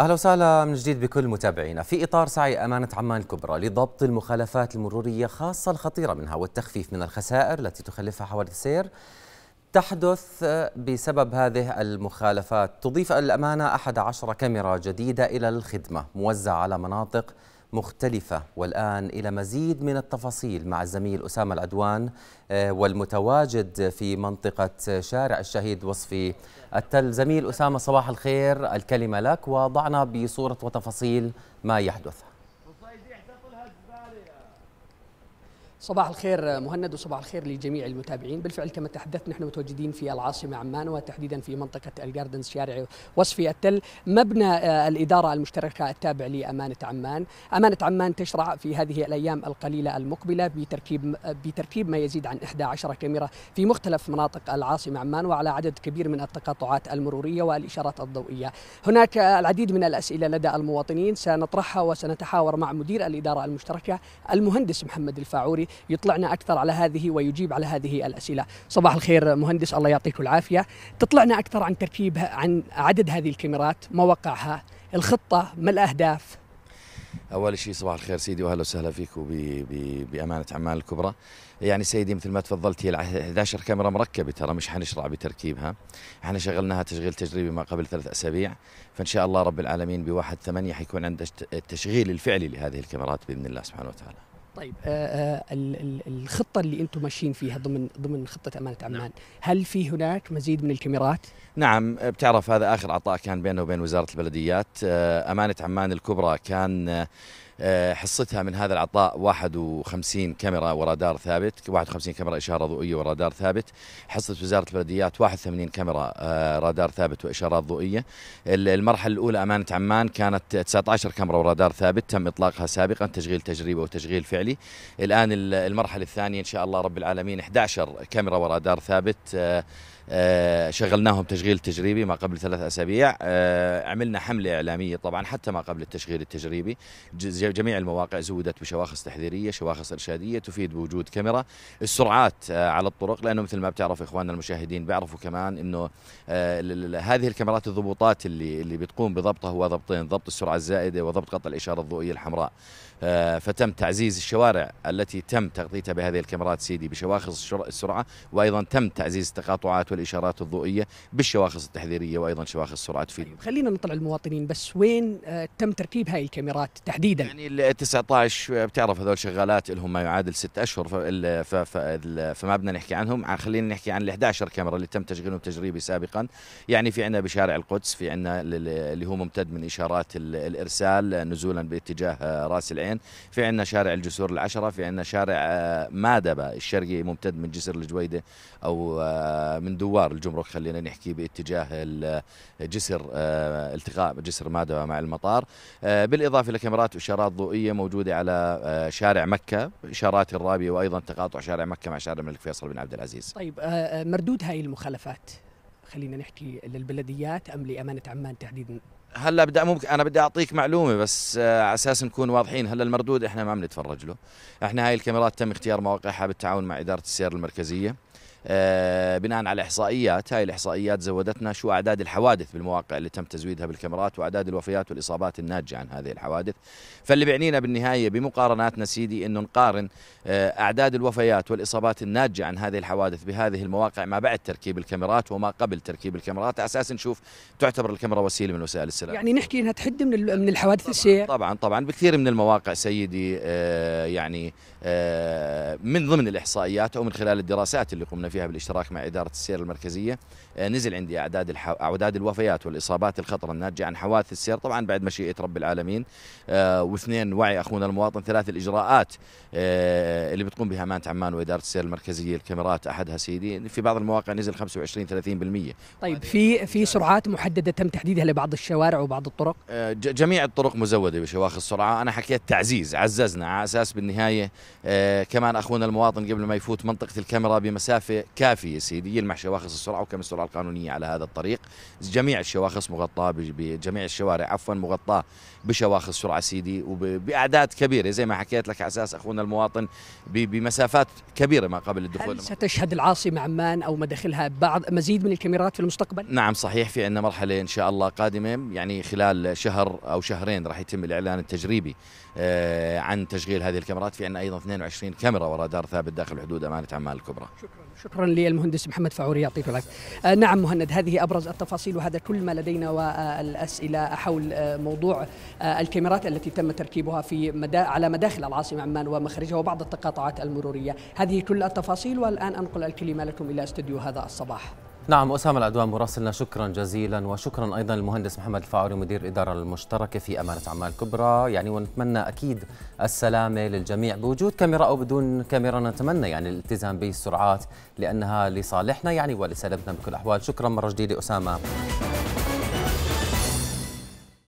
اهلا وسهلا من جديد بكل متابعينا في اطار سعي امانه عمان الكبرى لضبط المخالفات المروريه خاصه الخطيره منها والتخفيف من الخسائر التي تخلفها حوادث السير تحدث بسبب هذه المخالفات تضيف الامانه 11 كاميرا جديده الى الخدمه موزعه على مناطق مختلفة والآن إلى مزيد من التفاصيل مع الزميل أسامة العدوان آه، والمتواجد في منطقة شارع الشهيد وصفي التل زميل أسامة صباح الخير الكلمة لك وضعنا بصورة وتفاصيل ما يحدث صباح الخير مهند وصباح الخير لجميع المتابعين بالفعل كما تحدثت نحن متواجدين في العاصمة عمان وتحديدا في منطقة الجاردنز شارع وصفي التل مبنى آه، الإدارة المشتركة التابع لأمانة عمان أمانة عمان تشرع في هذه الأيام القليلة المقبلة بتركيب, بتركيب ما يزيد عن 11 كاميرا في مختلف مناطق العاصمة عمان وعلى عدد كبير من التقاطعات المرورية والإشارات الضوئية هناك العديد من الأسئلة لدى المواطنين سنطرحها وسنتحاور مع مدير الإدارة المشتركة المهندس محمد الفاعوري يطلعنا اكثر على هذه ويجيب على هذه الاسئله. صباح الخير مهندس الله يعطيك العافيه، تطلعنا اكثر عن تركيب عن عدد هذه الكاميرات، مواقعها، الخطه، ما الاهداف؟ اول شيء صباح الخير سيدي واهلا وسهلا فيك بامانه عمان الكبرى. يعني سيدي مثل ما تفضلت هي 11 كاميرا مركبه ترى مش حنشرع بتركيبها احنا شغلناها تشغيل تجريبي ما قبل ثلاث اسابيع فان شاء الله رب العالمين بواحد ثمانية حيكون عندك التشغيل الفعلي لهذه الكاميرات باذن الله سبحانه وتعالى طيب آه آه الخطه اللي انتم ماشيين فيها ضمن ضمن خطه امانه نعم. عمان نعم. هل في هناك مزيد من الكاميرات نعم بتعرف هذا اخر عطاء كان بينه وبين وزاره البلديات آه، امانه عمان الكبرى كان آه، آه، حصتها من هذا العطاء 51 كاميرا ورادار ثابت 51 كاميرا إشارة ضوئية ورادار ثابت حصة وزارة البلديات 81 كاميرا آه، رادار ثابت وإشارات ضوئية المرحلة الأولى أمانة عمان كانت 19 كاميرا ورادار ثابت تم إطلاقها سابقا تشغيل تجريبي وتشغيل فعلي الآن المرحلة الثانية إن شاء الله رب العالمين 11 كاميرا ورادار ثابت آه، آه، شغلناهم تشغيل تجريبي ما قبل ثلاث أسابيع آه، عملنا حملة إعلامية طبعا حتى ما قبل التشغيل التجريبي جميع المواقع زودت بشواخص تحذيرية شواخص إرشادية تفيد بوجود كاميرا السرعات آه، على الطرق لأنه مثل ما بتعرف إخواننا المشاهدين بيعرفوا كمان أنه هذه الكاميرات الضبوطات اللي اللي بتقوم بضبطها هو ضبطين ضبط السرعة الزائدة وضبط قطع الإشارة الضوئية الحمراء فتم تعزيز الشوارع التي تم تغطيتها بهذه الكاميرات سيدي بشواخص السرعة وأيضا تم تعزيز التقاطعات الاشارات الضوئيه بالشواخص التحذيريه وايضا شواخص سرعه في طيب خلينا نطلع المواطنين بس وين آه، تم تركيب هاي الكاميرات تحديدا يعني ال 19 آه، بتعرف هذول شغالات لهم ما يعادل ست اشهر فما بدنا نحكي عنهم خلينا نحكي عن ال 11 كاميرا اللي تم تشغيلهم تجريبي سابقا يعني في عندنا بشارع القدس في عندنا اللي هو ممتد من اشارات الارسال آه، نزولا باتجاه راس العين في عندنا شارع الجسور العشره في عندنا شارع مادبه الشرقي ممتد من جسر الجويده او من دول دوار الجمرك خلينا نحكي باتجاه جسر آه، التقاء جسر مادوا مع المطار آه، بالإضافة لكاميرات وإشارات ضوئية موجودة على آه، شارع مكة إشارات الرابية وأيضا تقاطع شارع مكة مع شارع الملك فيصل بن عبد العزيز طيب مردود هاي المخالفات خلينا نحكي للبلديات أم لأمانة عمان تحديدا هلا بدي ممكن انا بدي اعطيك معلومه بس على اساس نكون واضحين هلا المردود احنا ما عم نتفرج له احنا هاي الكاميرات تم اختيار مواقعها بالتعاون مع اداره السير المركزيه آه، بناء على احصائيات هاي الاحصائيات زودتنا شو اعداد الحوادث بالمواقع اللي تم تزويدها بالكاميرات واعداد الوفيات والاصابات الناتجه عن هذه الحوادث فاللي بيعنينا بالنهايه بمقارناتنا سيدي انه نقارن آه، اعداد الوفيات والاصابات الناتجه عن هذه الحوادث بهذه المواقع ما بعد تركيب الكاميرات وما قبل تركيب الكاميرات على اساس نشوف تعتبر الكاميرا وسيله من وسائل السلام يعني نحكي انها تحد من من الحوادث طبعًا السير طبعا طبعا بكثير من المواقع سيدي آه، يعني من ضمن الاحصائيات او من خلال الدراسات اللي قمنا فيها بالاشتراك مع إدارة السير المركزية آه، نزل عندي أعداد الحو... أعداد الوفيات والإصابات الخطرة الناتجة عن حوادث السير طبعا بعد مشيئة رب العالمين آه، واثنين وعي أخونا المواطن ثلاث الإجراءات آه، اللي بتقوم بها مانت عمان وإدارة السير المركزية الكاميرات أحدها سيدي في بعض المواقع نزل 25 30% طيب في في سرعات محددة تم تحديدها لبعض الشوارع وبعض الطرق جميع الطرق مزودة بشواخ السرعة أنا حكيت تعزيز عززنا على أساس بالنهاية كمان أخونا المواطن قبل ما يفوت منطقة الكاميرا بمسافة كافية سيدي يلمع شواخص السرعة وكم السرعة القانونية على هذا الطريق جميع الشواخص مغطاة بجميع الشوارع عفوا مغطاة بشواخص سرعة سيدي وبأعداد كبيرة زي ما حكيت لك على أساس أخونا المواطن بمسافات كبيرة ما قبل الدخول هل ستشهد العاصمة عمان أو مداخلها بعض مزيد من الكاميرات في المستقبل؟ نعم صحيح في عندنا مرحلة إن شاء الله قادمة يعني خلال شهر أو شهرين راح يتم الإعلان التجريبي آه، عن تشغيل هذه الكاميرات في عندنا أيضا 22 كاميرا ورادار ثابت داخل حدود أمانة عمان الكبرى شكرا شكرا شكرا للمهندس محمد فعوري يعطيك العافيه. آه نعم مهند هذه ابرز التفاصيل وهذا كل ما لدينا والاسئله حول آه، موضوع آه، الكاميرات التي تم تركيبها في مدا على مداخل العاصمه عمان ومخرجها وبعض التقاطعات المروريه، هذه كل التفاصيل والان انقل الكلمه لكم الى استديو هذا الصباح. نعم أسامة العدوان مراسلنا شكرا جزيلا وشكرا أيضا للمهندس محمد الفعوري مدير الإدارة المشتركة في أمانة أعمال كبرى يعني ونتمنى أكيد السلامة للجميع بوجود كاميرا أو بدون كاميرا نتمنى يعني الالتزام بالسرعات لأنها لصالحنا يعني ولسلامتنا بكل الأحوال شكرا مرة جديدة أسامة